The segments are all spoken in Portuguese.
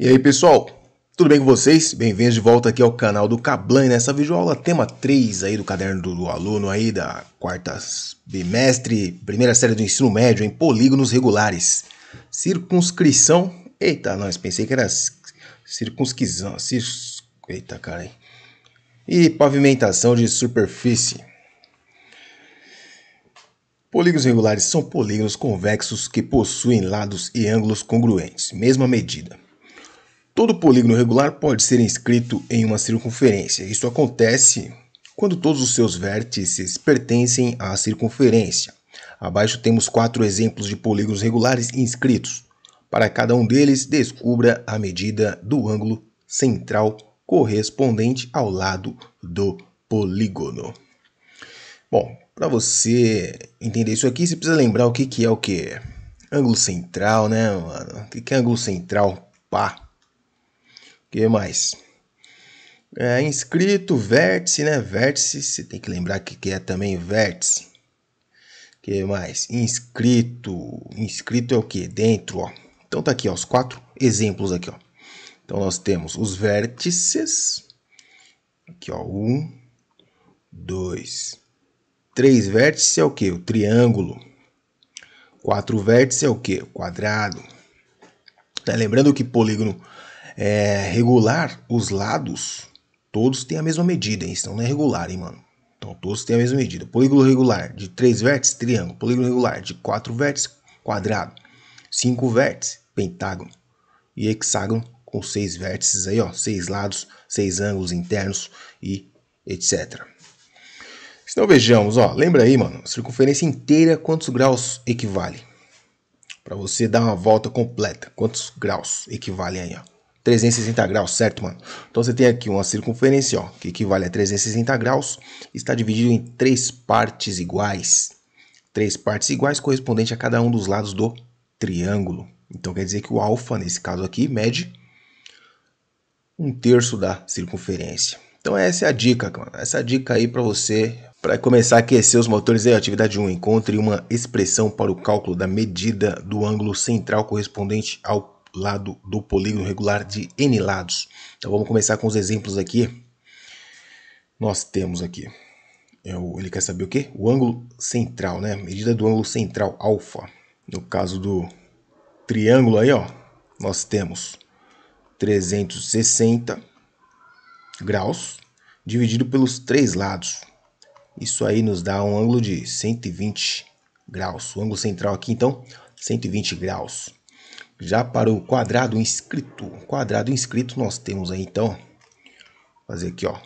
E aí pessoal, tudo bem com vocês? Bem-vindos de volta aqui ao canal do Cablan nessa videoaula tema 3 aí do caderno do, do aluno aí da quarta bimestre, primeira série do ensino médio em polígonos regulares. Circunscrição, eita nós, pensei que era circunscrição, eita cara aí. E pavimentação de superfície. Polígonos regulares são polígonos convexos que possuem lados e ângulos congruentes, mesma medida Todo polígono regular pode ser inscrito em uma circunferência. Isso acontece quando todos os seus vértices pertencem à circunferência. Abaixo temos quatro exemplos de polígonos regulares inscritos. Para cada um deles, descubra a medida do ângulo central correspondente ao lado do polígono. Bom, para você entender isso aqui, você precisa lembrar o que, que é o que? Ângulo central, né, mano? O que, que é ângulo central? Pá! que mais? É, inscrito, vértice, né? Vértice, você tem que lembrar que, que é também vértice. que mais? Inscrito. Inscrito é o que? Dentro, ó. Então tá aqui, ó, os quatro exemplos aqui, ó. Então nós temos os vértices. Aqui, ó, um, dois, três vértices é o que? O triângulo. Quatro vértices é o que? O quadrado. Tá? Lembrando que polígono é, regular os lados, todos têm a mesma medida, hein? não é regular, hein, mano? Então todos têm a mesma medida. Polígono regular de 3 vértices, triângulo. Polígono regular de 4 vértices, quadrado. 5 vértices, pentágono. E hexágono com 6 vértices aí, ó. 6 lados, 6 ângulos internos e etc. Então vejamos, ó. Lembra aí, mano. Circunferência inteira, quantos graus equivale? Para você dar uma volta completa, quantos graus equivalem aí, ó. 360 graus, certo, mano? Então você tem aqui uma circunferência, ó, que equivale a 360 graus, está dividido em três partes iguais. Três partes iguais correspondente a cada um dos lados do triângulo. Então quer dizer que o alfa, nesse caso aqui, mede um terço da circunferência. Então essa é a dica, mano. Essa é dica aí para você para começar a aquecer os motores aí, atividade 1, encontre uma expressão para o cálculo da medida do ângulo central correspondente ao lado do polígono regular de n lados. Então vamos começar com os exemplos aqui. Nós temos aqui, é ele quer saber o que? O ângulo central, né? Medida do ângulo central, alfa. No caso do triângulo aí, ó, nós temos 360 graus dividido pelos três lados. Isso aí nos dá um ângulo de 120 graus. O ângulo central aqui, então, 120 graus. Já para o quadrado inscrito, quadrado inscrito nós temos aí então, fazer aqui ó,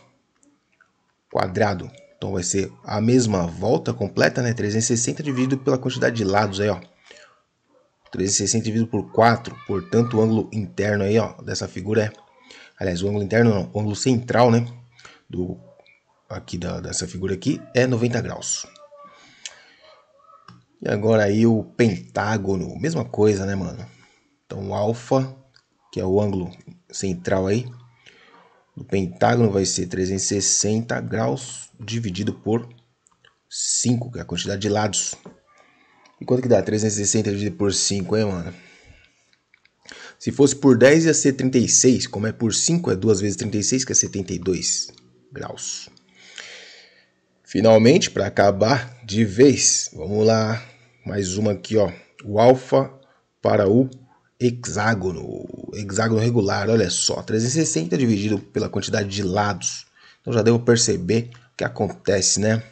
quadrado, então vai ser a mesma volta completa, né, 360 dividido pela quantidade de lados aí ó, 360 dividido por 4, portanto o ângulo interno aí ó, dessa figura é, aliás o ângulo interno não, o ângulo central né, do, aqui da, dessa figura aqui é 90 graus. E agora aí o pentágono, mesma coisa né mano, então o alfa, que é o ângulo central aí, do pentágono vai ser 360 graus dividido por 5, que é a quantidade de lados. E quanto que dá? 360 dividido por 5, hein, mano? Se fosse por 10 ia ser 36, como é por 5 é 2 vezes 36, que é 72 graus. Finalmente, para acabar de vez, vamos lá, mais uma aqui, ó. O alfa para o hexágono, hexágono regular, olha só, 360 dividido pela quantidade de lados. Então já devo perceber o que acontece, né?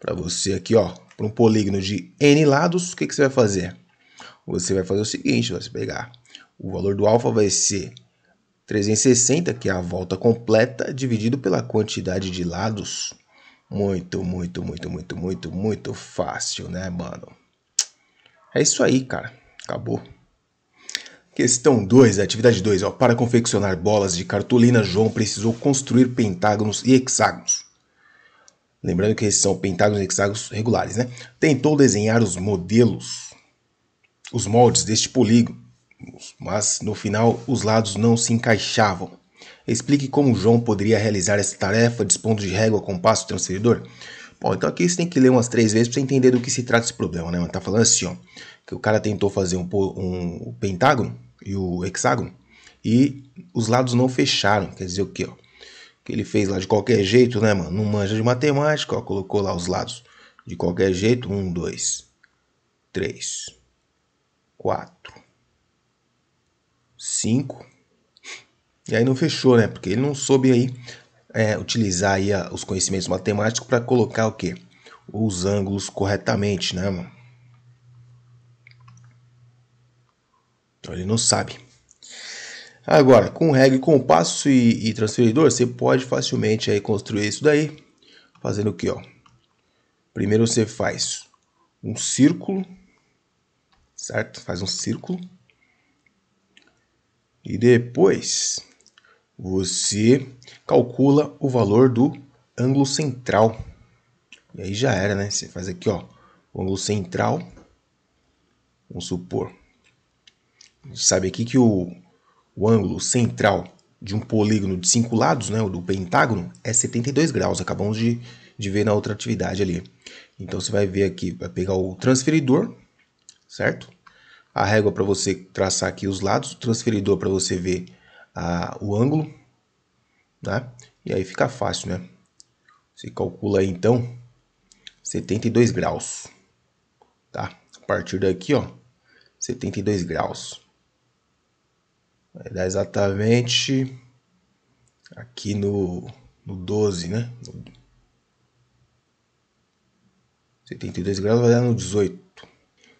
Para você aqui, ó, para um polígono de n lados, o que, que você vai fazer? Você vai fazer o seguinte, você pegar o valor do alfa vai ser 360, que é a volta completa, dividido pela quantidade de lados. Muito, muito, muito, muito, muito, muito fácil, né, mano? É isso aí, cara. Acabou. Questão 2, atividade 2. Para confeccionar bolas de cartolina, João precisou construir pentágonos e hexágonos. Lembrando que esses são pentágonos e hexágonos regulares, né? Tentou desenhar os modelos, os moldes deste polígono, mas no final os lados não se encaixavam. Explique como João poderia realizar essa tarefa dispondo de régua, compasso e transferidor. Bom, então aqui você tem que ler umas três vezes para você entender do que se trata esse problema, né? Tá falando assim, ó, que o cara tentou fazer um, um pentágono, e o hexágono e os lados não fecharam. Quer dizer o quê? Ó? Que ele fez lá de qualquer jeito, né, mano? Não manja de matemática, ó, colocou lá os lados de qualquer jeito. Um, dois, três, quatro, cinco. E aí não fechou, né? Porque ele não soube aí é, utilizar aí os conhecimentos matemáticos para colocar o quê? Os ângulos corretamente, né, mano? Então ele não sabe. Agora, com regra, compasso e, e transferidor, você pode facilmente aí construir isso daí, fazendo o que, Primeiro você faz um círculo, certo? Faz um círculo. E depois você calcula o valor do ângulo central. E aí já era, né? Você faz aqui, ó, o ângulo central, vamos supor, sabe aqui que o, o ângulo central de um polígono de cinco lados, né, o do pentágono, é 72 graus. Acabamos de, de ver na outra atividade ali. Então você vai ver aqui, vai pegar o transferidor, certo? A régua para você traçar aqui os lados, o transferidor para você ver a, o ângulo, né? E aí fica fácil, né? Você calcula aí, então 72 graus, tá? A partir daqui, ó, 72 graus. Vai dar exatamente aqui no, no 12, né? 72 graus vai dar no 18.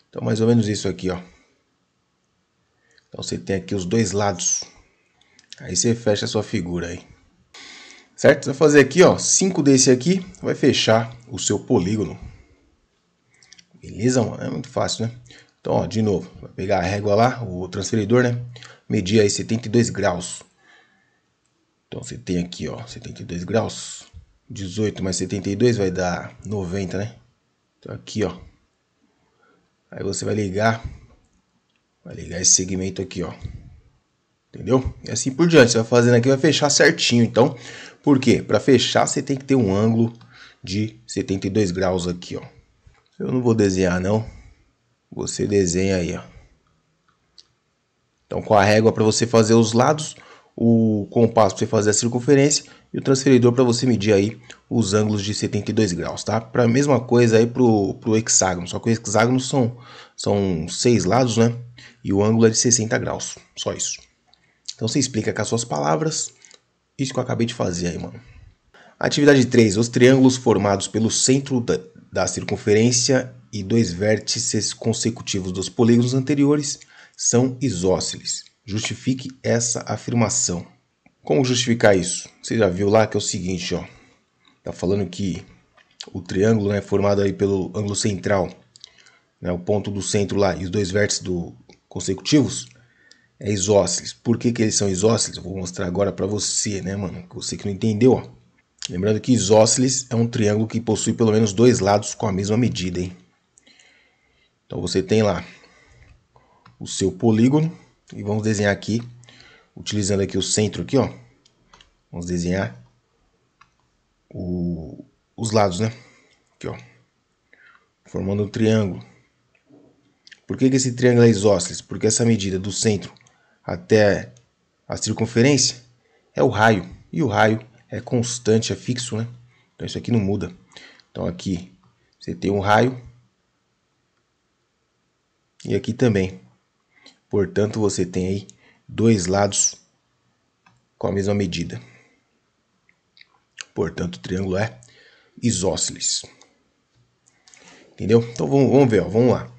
Então, mais ou menos isso aqui, ó. Então, você tem aqui os dois lados. Aí você fecha a sua figura aí. Certo? Você vai fazer aqui, ó, 5 desse aqui, vai fechar o seu polígono. Beleza, mano? É muito fácil, né? Então, ó, de novo, vai pegar a régua lá, o transferidor, né? Medir aí 72 graus. Então você tem aqui, ó, 72 graus. 18 mais 72 vai dar 90, né? Então aqui, ó. Aí você vai ligar vai ligar esse segmento aqui, ó. Entendeu? E assim por diante, você vai fazendo aqui, vai fechar certinho, então. Por quê? Para fechar, você tem que ter um ângulo de 72 graus aqui, ó. Eu não vou desenhar, não você desenha aí, ó. Então com a régua para você fazer os lados, o compasso para você fazer a circunferência e o transferidor para você medir aí os ângulos de 72 graus, tá? Para a mesma coisa aí pro o hexágono, só que o hexágono são são seis lados, né? E o ângulo é de 60 graus, só isso. Então você explica com as suas palavras isso que eu acabei de fazer aí, mano. Atividade 3. Os triângulos formados pelo centro da, da circunferência e dois vértices consecutivos dos polígonos anteriores são isósceles. Justifique essa afirmação. Como justificar isso? Você já viu lá que é o seguinte, ó. Tá falando que o triângulo é né, formado aí pelo ângulo central, né, o ponto do centro lá e os dois vértices do, consecutivos é isósceles. Por que, que eles são isósceles? vou mostrar agora para você, né, mano? Você que não entendeu, ó. Lembrando que isósceles é um triângulo que possui pelo menos dois lados com a mesma medida, hein? Então você tem lá o seu polígono e vamos desenhar aqui, utilizando aqui o centro aqui, ó. Vamos desenhar o, os lados, né? Aqui, ó. Formando um triângulo. Por que, que esse triângulo é isósceles? Porque essa medida do centro até a circunferência é o raio. E o raio é constante, é fixo, né? Então isso aqui não muda. Então aqui você tem um raio e aqui também. Portanto, você tem aí dois lados com a mesma medida. Portanto, o triângulo é isósceles. Entendeu? Então vamos, vamos ver, ó, vamos lá.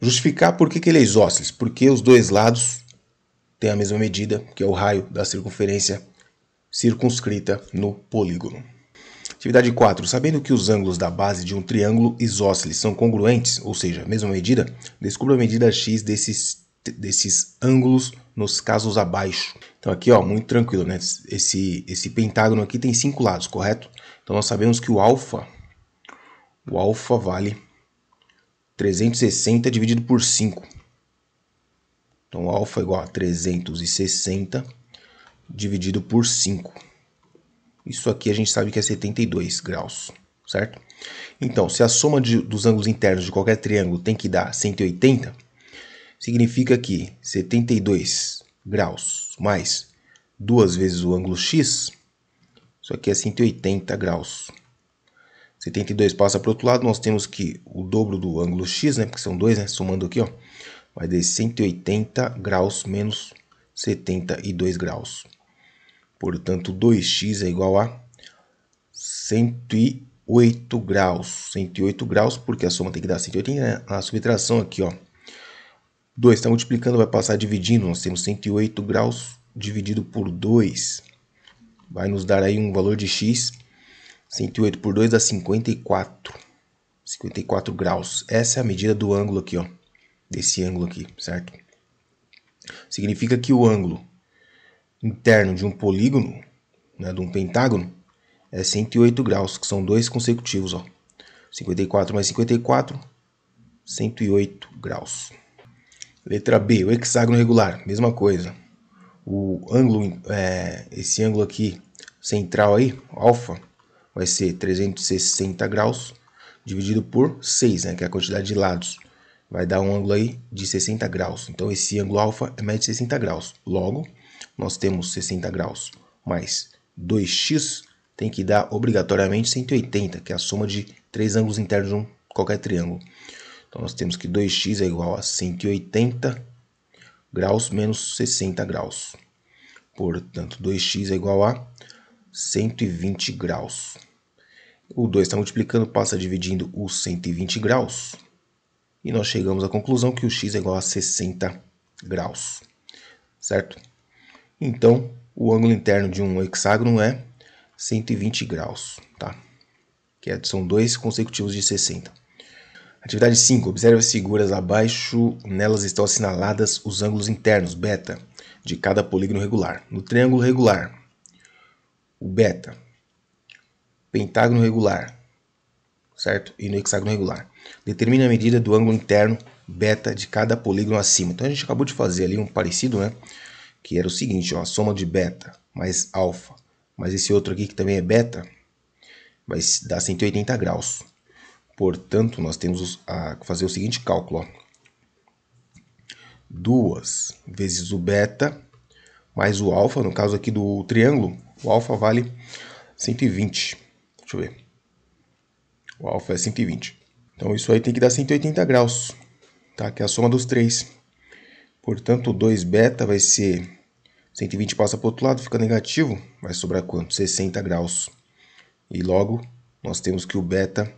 Justificar por que, que ele é isósceles. Porque os dois lados têm a mesma medida, que é o raio da circunferência circunscrita no polígono. Atividade 4. Sabendo que os ângulos da base de um triângulo isósceles são congruentes, ou seja, mesma medida, descubra a medida x desses, desses ângulos nos casos abaixo. Então aqui, ó, muito tranquilo, né? Esse, esse pentágono aqui tem cinco lados, correto? Então nós sabemos que o alfa, o alfa vale 360 dividido por 5. Então, alfa é igual a 360 dividido por 5. Isso aqui a gente sabe que é 72 graus, certo? Então, se a soma de, dos ângulos internos de qualquer triângulo tem que dar 180, significa que 72 graus mais duas vezes o ângulo x, isso aqui é 180 graus. 72 passa para o outro lado, nós temos que o dobro do ângulo x, né, porque são dois, né, somando aqui, ó, vai dar 180 graus menos 72 graus. Portanto, 2x é igual a 108 graus. 108 graus, porque a soma tem que dar 180, né? a subtração aqui, ó. 2 está multiplicando, vai passar dividindo. Nós temos 108 graus dividido por 2. Vai nos dar aí um valor de x. 108 por 2 dá 54. 54 graus. Essa é a medida do ângulo aqui, ó. Desse ângulo aqui, certo? Significa que o ângulo interno de um polígono, né, de um pentágono, é 108 graus, que são dois consecutivos, ó. 54 mais 54, 108 graus. Letra B, o hexágono regular, mesma coisa. O ângulo, é, esse ângulo aqui, central aí, alfa, vai ser 360 graus, dividido por 6, né, que é a quantidade de lados. Vai dar um ângulo aí de 60 graus. Então, esse ângulo alfa é mais de 60 graus. Logo, nós temos 60 graus mais 2x tem que dar obrigatoriamente 180, que é a soma de três ângulos internos de um, qualquer triângulo. Então nós temos que 2x é igual a 180 graus menos 60 graus. Portanto, 2x é igual a 120 graus. O 2 está multiplicando, passa dividindo os 120 graus. E nós chegamos à conclusão que o x é igual a 60 graus. Certo? Então, o ângulo interno de um hexágono é 120 graus, tá? Que é, são dois consecutivos de 60. Atividade 5. Observe as figuras abaixo. Nelas estão assinaladas os ângulos internos, beta, de cada polígono regular. No triângulo regular, o beta. Pentágono regular, certo? E no hexágono regular. Determine a medida do ângulo interno, beta, de cada polígono acima. Então a gente acabou de fazer ali um parecido, né? que era o seguinte, ó, a soma de beta mais alfa, mais esse outro aqui que também é beta, vai dar 180 graus. Portanto, nós temos a fazer o seguinte cálculo, ó. 2 vezes o beta mais o alfa, no caso aqui do triângulo, o alfa vale 120. Deixa eu ver. O alfa é 120. Então isso aí tem que dar 180 graus, tá? Que é a soma dos três. Portanto, 2 beta vai ser 120 passa para o outro lado, fica negativo, vai sobrar quanto? 60 graus. E logo, nós temos que o beta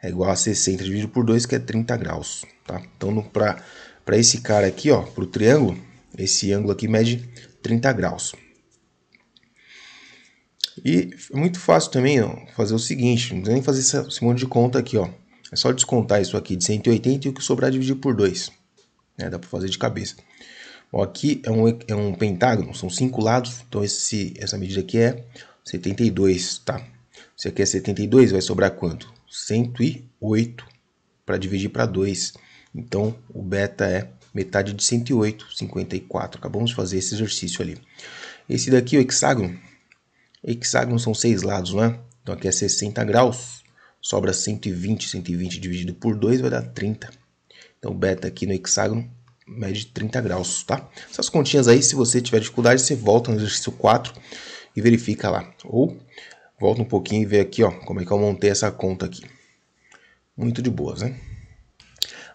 é igual a 60 dividido por 2, que é 30 graus. Tá? Então, para esse cara aqui, para o triângulo, esse ângulo aqui mede 30 graus. E é muito fácil também ó, fazer o seguinte, não precisa nem fazer esse monte de conta aqui. Ó. É só descontar isso aqui de 180 e o que sobrar dividir por 2. Né? Dá para fazer de cabeça. Bom, aqui é um, é um pentágono, são cinco lados, então esse, essa medida aqui é 72, tá? Se aqui é 72, vai sobrar quanto? 108 para dividir para 2. Então, o beta é metade de 108, 54. Acabamos de fazer esse exercício ali. Esse daqui, o hexágono, hexágono são seis lados, né? Então, aqui é 60 graus, sobra 120, 120 dividido por 2 vai dar 30. Então, beta aqui no hexágono mede 30 graus, tá? Essas continhas aí, se você tiver dificuldade, você volta no exercício 4 e verifica lá. Ou volta um pouquinho e vê aqui, ó, como é que eu montei essa conta aqui. Muito de boas, né?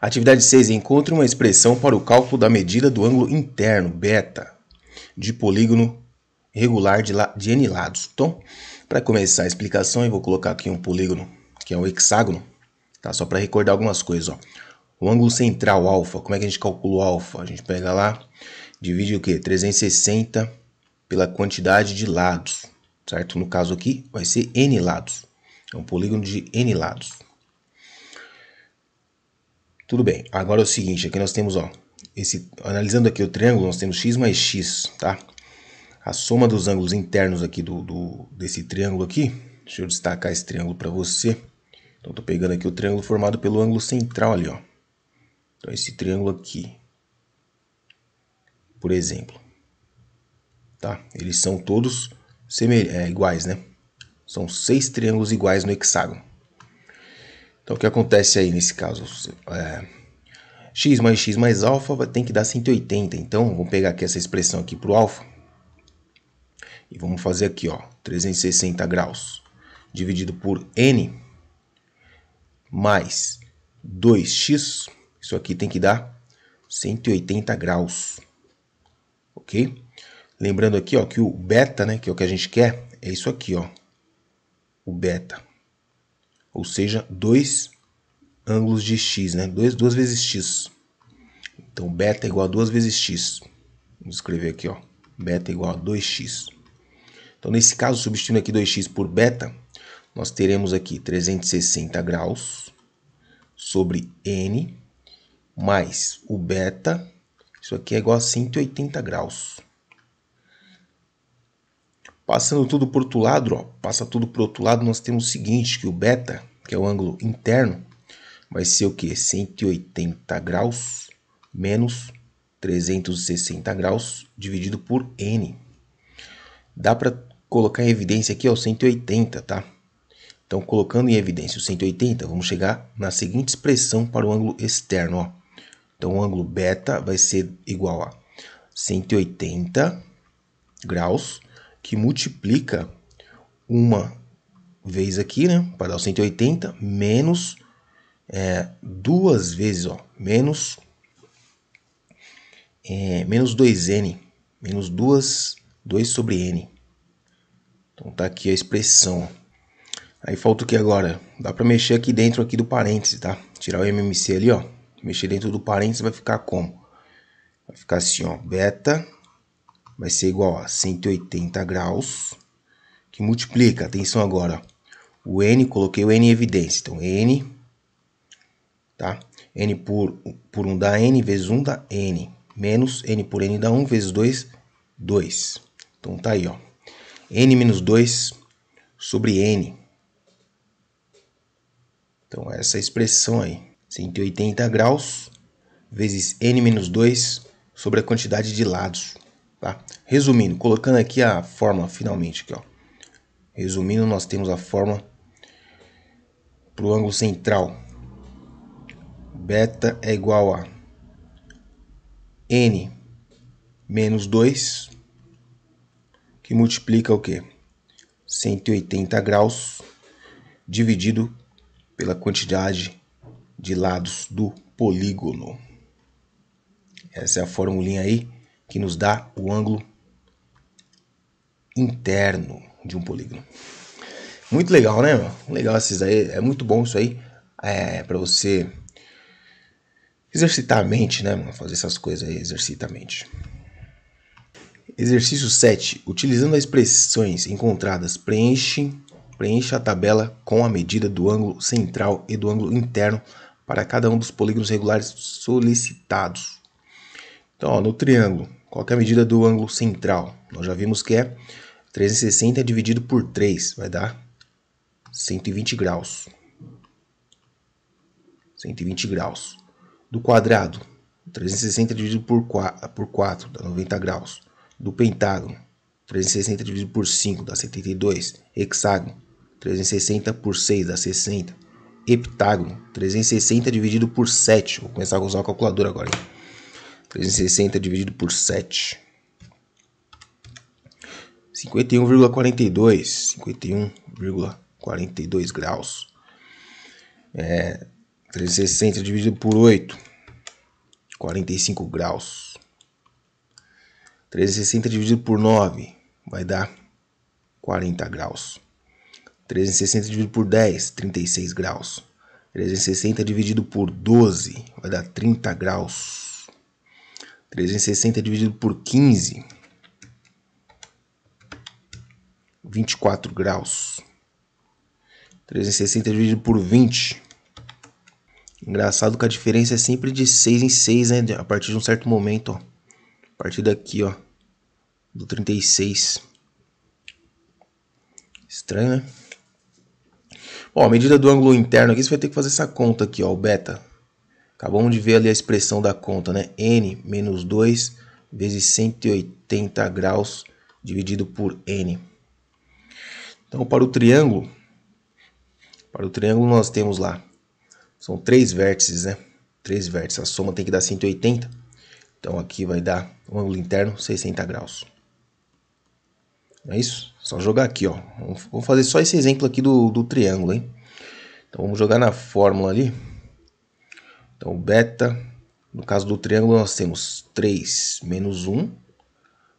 Atividade 6. Encontre uma expressão para o cálculo da medida do ângulo interno, beta, de polígono regular de, de n lados. Então, para começar a explicação, eu vou colocar aqui um polígono, que é um hexágono, tá? Só para recordar algumas coisas, ó. O ângulo central alfa, como é que a gente calcula o alfa? A gente pega lá, divide o quê? 360 pela quantidade de lados, certo? No caso aqui, vai ser n lados. É um polígono de n lados. Tudo bem, agora é o seguinte, aqui nós temos, ó, esse, analisando aqui o triângulo, nós temos x mais x, tá? A soma dos ângulos internos aqui do, do desse triângulo aqui, deixa eu destacar esse triângulo para você. Então, estou pegando aqui o triângulo formado pelo ângulo central ali, ó. Então, esse triângulo aqui, por exemplo, tá? Eles são todos é, iguais, né? São seis triângulos iguais no hexágono. Então, o que acontece aí nesse caso? É, x mais x mais alfa vai, tem que dar 180. Então, vamos pegar aqui essa expressão aqui para o alfa. E vamos fazer aqui, ó, 360 graus dividido por n mais 2x isso aqui tem que dar 180 graus, ok? Lembrando aqui, ó, que o beta, né, que é o que a gente quer, é isso aqui, ó, o beta. Ou seja, dois ângulos de x, né, dois, duas vezes x. Então, beta é igual a duas vezes x. Vamos escrever aqui, ó, beta é igual a 2x. Então, nesse caso, substituindo aqui 2x por beta, nós teremos aqui 360 graus sobre n mais o beta, isso aqui é igual a 180 graus. Passando tudo por outro lado, ó, passa tudo por outro lado, nós temos o seguinte, que o beta, que é o ângulo interno, vai ser o que? 180 graus menos 360 graus dividido por n. Dá para colocar em evidência aqui, ó, 180, tá? Então, colocando em evidência o 180, vamos chegar na seguinte expressão para o ângulo externo, ó. Então, o ângulo beta vai ser igual a 180 graus, que multiplica uma vez aqui, né? Para dar o 180, menos é, duas vezes, ó, menos, é, menos 2n, menos 2, 2 sobre n. Então tá aqui a expressão. Aí falta o que agora? Dá para mexer aqui dentro aqui do parêntese, tá? Tirar o MMC ali, ó mexer dentro do parênteses, vai ficar como? Vai ficar assim, ó, beta vai ser igual a 180 graus, que multiplica, atenção agora, o N, coloquei o N em evidência, então N, tá? N por, por 1 dá N, vezes 1 dá N, menos N por N dá 1, vezes 2, 2. Então tá aí, ó, N menos 2 sobre N. Então essa é expressão aí. 180 graus vezes N-2 sobre a quantidade de lados. Tá? Resumindo, colocando aqui a fórmula finalmente. Aqui, ó. Resumindo, nós temos a fórmula para o ângulo central. Beta é igual a N menos 2, que multiplica o quê? 180 graus dividido pela quantidade de lados do polígono. Essa é a formulinha aí que nos dá o ângulo interno de um polígono. Muito legal, né? Legal esses aí, é muito bom isso aí é, para você exercitar a mente, né? Mano? Fazer essas coisas aí, exercita a mente. Exercício 7. Utilizando as expressões encontradas, preenche, preencha a tabela com a medida do ângulo central e do ângulo interno para cada um dos polígonos regulares solicitados. Então, ó, no triângulo, qual é a medida do ângulo central? Nós já vimos que é 360 dividido por 3, vai dar 120 graus. 120 graus. Do quadrado, 360 dividido por 4, por 4 dá 90 graus. Do pentágono, 360 dividido por 5 dá 72. Hexágono, 360 por 6 dá 60 heptágono. 360 dividido por 7. Vou começar a usar a calculadora agora. Hein? 360 dividido por 7. 51,42. 51,42 graus. É, 360 dividido por 8. 45 graus. 360 dividido por 9 vai dar 40 graus. 360 dividido por 10, 36 graus. 360 dividido por 12 vai dar 30 graus. 360 dividido por 15, 24 graus. 360 dividido por 20. Engraçado que a diferença é sempre de 6 em 6, né? A partir de um certo momento, ó. A partir daqui, ó. Do 36. Estranho, né? Ó, a medida do ângulo interno aqui, você vai ter que fazer essa conta aqui, ó, o beta. Acabamos de ver ali a expressão da conta, né? N menos 2 vezes 180 graus dividido por N. Então, para o triângulo, para o triângulo nós temos lá, são três vértices, né? Três vértices, a soma tem que dar 180. Então, aqui vai dar o ângulo interno 60 graus. Não é isso? Só jogar aqui, ó. Vamos fazer só esse exemplo aqui do, do triângulo, hein? Então vamos jogar na fórmula ali. Então beta, no caso do triângulo nós temos 3 menos 1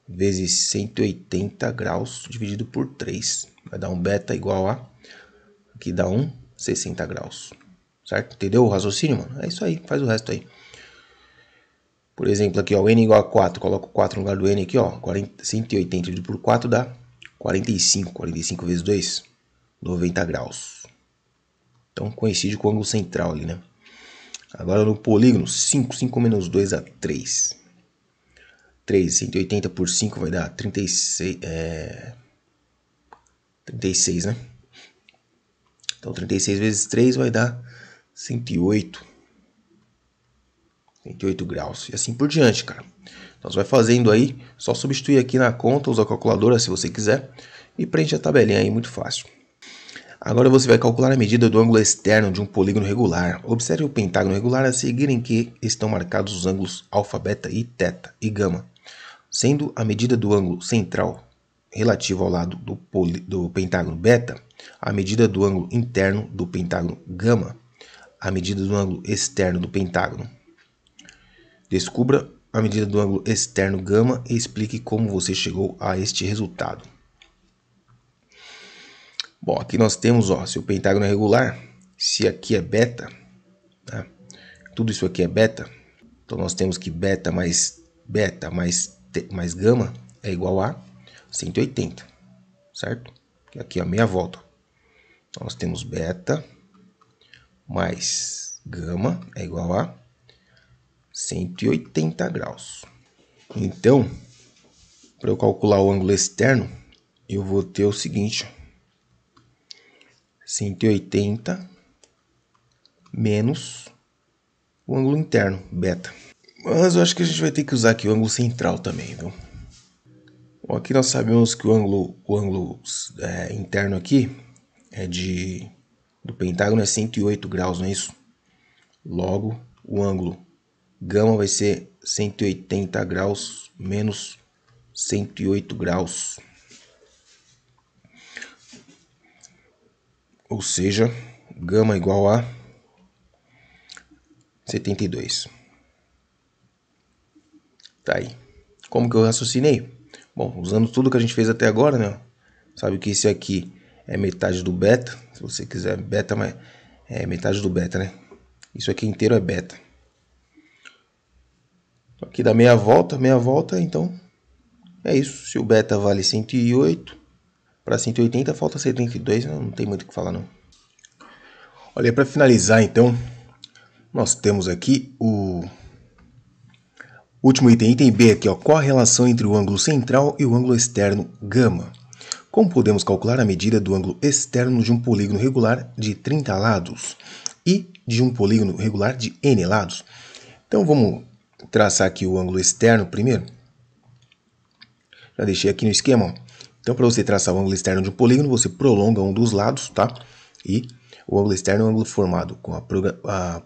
vezes 180 graus dividido por 3. Vai dar um beta igual a, aqui dá 1, 60 graus. Certo? Entendeu o raciocínio, mano? É isso aí, faz o resto aí. Por exemplo, aqui ó, n igual a 4, coloco 4 no lugar do n aqui, ó, 40, 180 dividido por 4 dá 45, 45 vezes 2, 90 graus. Então coincide com o ângulo central ali, né? Agora no polígono, 5, 5 menos 2 dá 3. 3, 180 por 5 vai dar 36, é... 36, né? Então 36 vezes 3 vai dar 108. 108 graus. E assim por diante, cara. Então você vai fazendo aí, só substituir aqui na conta, usa a calculadora se você quiser e preenche a tabelinha aí, muito fácil. Agora você vai calcular a medida do ângulo externo de um polígono regular. Observe o pentágono regular a seguir em que estão marcados os ângulos alfa, beta e teta e gama, sendo a medida do ângulo central relativo ao lado do, poli, do pentágono beta, a medida do ângulo interno do pentágono gama, a medida do ângulo externo do pentágono. Descubra a medida do ângulo externo gama e explique como você chegou a este resultado. Bom, aqui nós temos, ó, se o pentágono é regular, se aqui é beta, tá? tudo isso aqui é beta, então nós temos que beta mais beta mais, mais gama é igual a 180, certo? Aqui é a meia volta. Então, nós temos beta mais gama é igual a 180 graus. Então, para eu calcular o ângulo externo, eu vou ter o seguinte: 180 menos o ângulo interno, beta. Mas eu acho que a gente vai ter que usar aqui o ângulo central também, viu? aqui nós sabemos que o ângulo, o ângulo é, interno aqui é de do pentágono é 108 graus, não é isso? Logo, o ângulo Gama vai ser 180 graus menos 108 graus. Ou seja, gama é igual a 72. Tá aí. Como que eu raciocinei? Bom, usando tudo que a gente fez até agora, né? Sabe que esse aqui é metade do beta. Se você quiser beta, mas é metade do beta, né? Isso aqui inteiro é beta. Aqui dá meia volta, meia volta, então é isso. Se o beta vale 108, para 180 falta 72, não tem muito o que falar não. Olha, para finalizar então, nós temos aqui o último item, item B aqui, ó, qual a relação entre o ângulo central e o ângulo externo γ? Como podemos calcular a medida do ângulo externo de um polígono regular de 30 lados e de um polígono regular de n lados? Então vamos traçar aqui o ângulo externo primeiro. Já deixei aqui no esquema. Ó. Então, para você traçar o ângulo externo de um polígono, você prolonga um dos lados, tá? E o ângulo externo é o ângulo formado com a, a,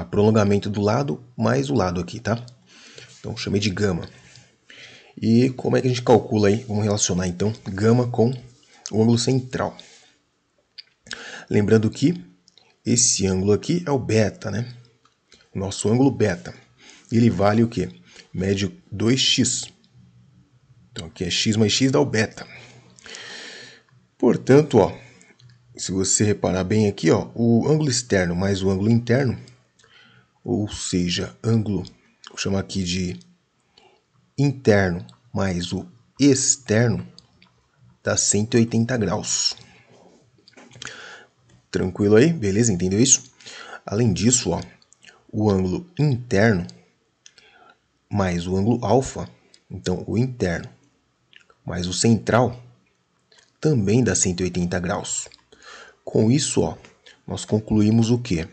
a prolongamento do lado mais o lado aqui, tá? Então, chamei de gama. E como é que a gente calcula aí? Vamos relacionar então gama com o ângulo central. Lembrando que esse ângulo aqui é o beta, né? nosso ângulo beta. Ele vale o quê? Médio 2x. Então aqui é x mais x dá o beta. Portanto, ó, se você reparar bem aqui, ó, o ângulo externo mais o ângulo interno, ou seja, ângulo, vou chamar aqui de interno mais o externo, dá 180 graus. Tranquilo aí? Beleza? Entendeu isso? Além disso, ó, o ângulo interno mais o ângulo alfa, então o interno mais o central também dá 180 graus. Com isso, ó, nós concluímos o que?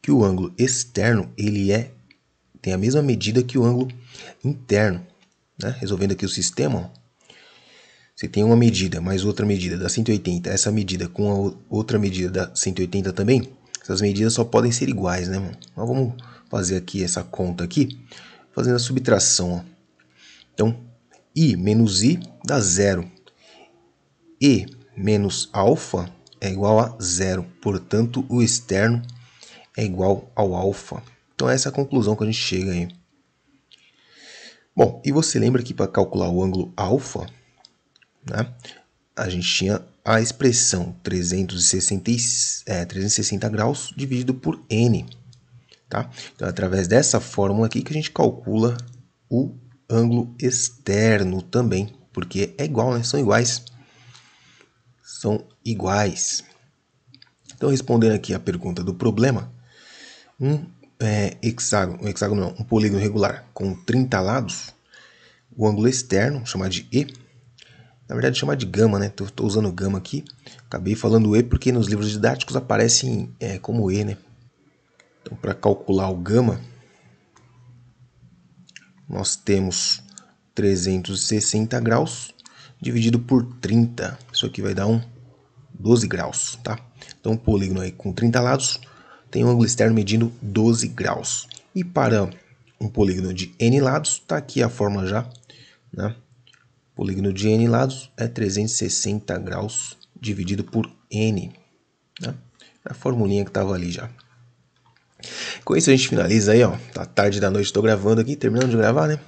Que o ângulo externo ele é tem a mesma medida que o ângulo interno. Né? Resolvendo aqui o sistema, ó, você tem uma medida mais outra medida da 180. Essa medida com a outra medida da 180 também. Essas medidas só podem ser iguais, né, mano? Mas vamos fazer aqui essa conta aqui, fazendo a subtração, ó. Então, i menos i dá zero. E menos alfa é igual a zero. Portanto, o externo é igual ao alfa. Então, essa é a conclusão que a gente chega aí. Bom, e você lembra que para calcular o ângulo alfa, né, a gente tinha a expressão 360, é, 360 graus dividido por n. Tá? Então, é através dessa fórmula aqui que a gente calcula o ângulo externo também, porque é igual, né? são iguais. São iguais. Então, respondendo aqui a pergunta do problema, um é, hexágono, um hexágono não, um polígono regular com 30 lados, o ângulo externo, chamado de E, na verdade chama de gama, né? Estou usando gama aqui. Acabei falando E porque nos livros didáticos aparecem é, como E, né? Então, para calcular o gama, nós temos 360 graus dividido por 30. Isso aqui vai dar um 12 graus, tá? Então, um polígono aí com 30 lados tem um ângulo externo medindo 12 graus. E para um polígono de n lados, está aqui a fórmula já, né? polígono de n lados é 360 graus dividido por n. Né? É a formulinha que estava ali já. Com isso a gente finaliza aí, ó. Tá tarde da noite, estou gravando aqui, terminando de gravar, né?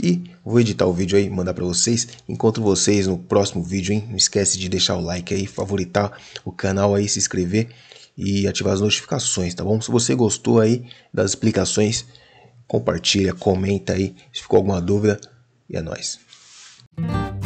E vou editar o vídeo aí, mandar para vocês. Encontro vocês no próximo vídeo, hein? Não esquece de deixar o like aí, favoritar o canal aí, se inscrever e ativar as notificações, tá bom? Se você gostou aí das explicações, compartilha, comenta aí. Se ficou alguma dúvida, e é nóis. Thank you.